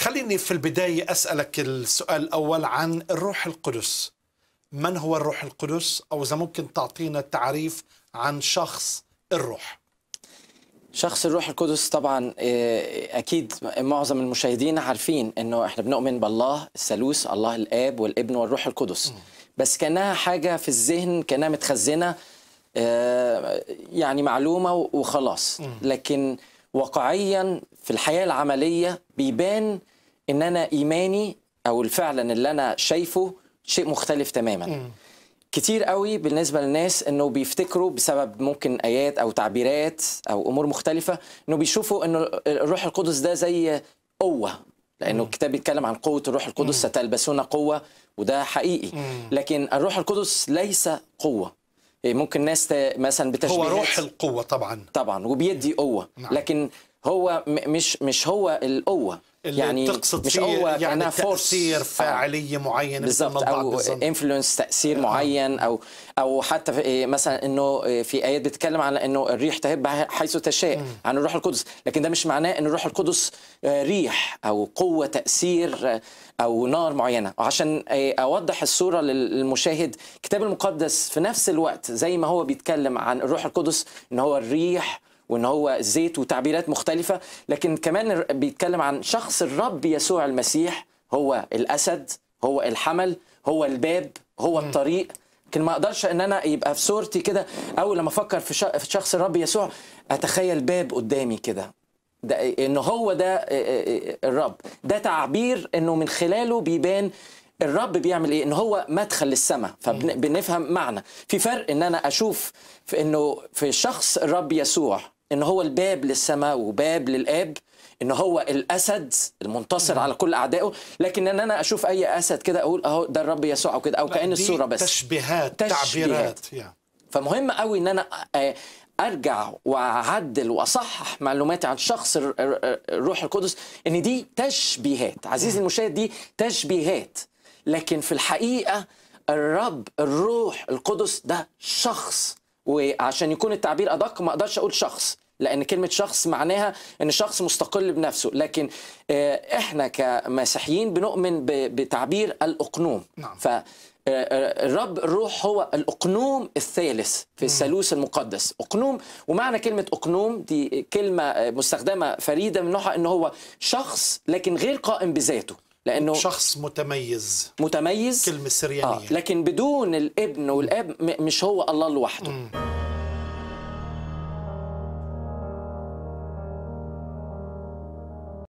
خليني في البداية أسألك السؤال الأول عن الروح القدس من هو الروح القدس أو إذا ممكن تعطينا تعريف عن شخص الروح شخص الروح القدس طبعا آه، اكيد معظم المشاهدين عارفين انه احنا بنؤمن بالله الثالوث الله الاب والابن والروح القدس بس كانها حاجه في الذهن كانها متخزنه آه، يعني معلومه وخلاص لكن واقعيا في الحياه العمليه بيبان ان انا ايماني او الفعل اللي انا شايفه شيء مختلف تماما م. كتير قوي بالنسبة للناس انه بيفتكروا بسبب ممكن ايات او تعبيرات او امور مختلفة انه بيشوفوا انه الروح القدس ده زي قوة لانه الكتاب بيتكلم عن قوة الروح القدس ستلبسون قوة وده حقيقي لكن الروح القدس ليس قوة إيه، ممكن ناس مثلا بتشبيهات هو روح القوة طبعا طبعا وبيدي قوة نعم. لكن هو مش مش هو القوه اللي يعني تقصد مش قوه يعني تاثير آه. فاعليه آه معينه بالظبط او انفلونس تاثير آه. معين او او حتى إيه، مثلا انه إيه، في ايات بتتكلم على انه الريح تهب حيث تشاء عن الروح القدس لكن ده مش معناه ان الروح القدس آه، ريح او قوه تاثير آه، او نار معينه وعشان إيه، اوضح الصوره للمشاهد الكتاب المقدس في نفس الوقت زي ما هو بيتكلم عن الروح القدس ان هو الريح وان هو زيت وتعبيرات مختلفه لكن كمان بيتكلم عن شخص الرب يسوع المسيح هو الاسد هو الحمل هو الباب هو الطريق لكن ما اقدرش ان انا يبقى في صورتي كده اول لما افكر في شخص الرب يسوع اتخيل باب قدامي كده ده إيه، ان هو ده إيه، إيه، الرب ده تعبير انه من خلاله بيبان الرب بيعمل ايه ان هو مدخل للسماء فبنفهم معنى في فرق ان انا اشوف في انه في شخص الرب يسوع ان هو الباب للسماء وباب للاب ان هو الاسد المنتصر مم. على كل اعدائه لكن ان انا اشوف اي اسد كده اقول اهو ده الرب يسوع او كده او كان الصوره بس تشبيهات, تشبيهات. تعبيرات فمهم قوي ان انا آه، ارجع واعدل واصحح معلوماتي عن شخص الروح القدس ان دي تشبيهات عزيزي المشاهد دي تشبيهات لكن في الحقيقه الرب الروح القدس ده شخص وعشان يكون التعبير ادق ما اقدرش اقول شخص لان كلمه شخص معناها ان شخص مستقل بنفسه لكن آه، احنا كمسيحيين بنؤمن بتعبير الاقنوم نعم. ف الرب آه، آه، الروح هو الاقنوم الثالث في الثالوث المقدس اقنوم ومعنى كلمه اقنوم دي كلمه مستخدمه فريده من نوعها ان هو شخص لكن غير قائم بذاته لانه شخص متميز متميز كلمه سريانيه آه لكن بدون الابن والاب مش هو الله لوحده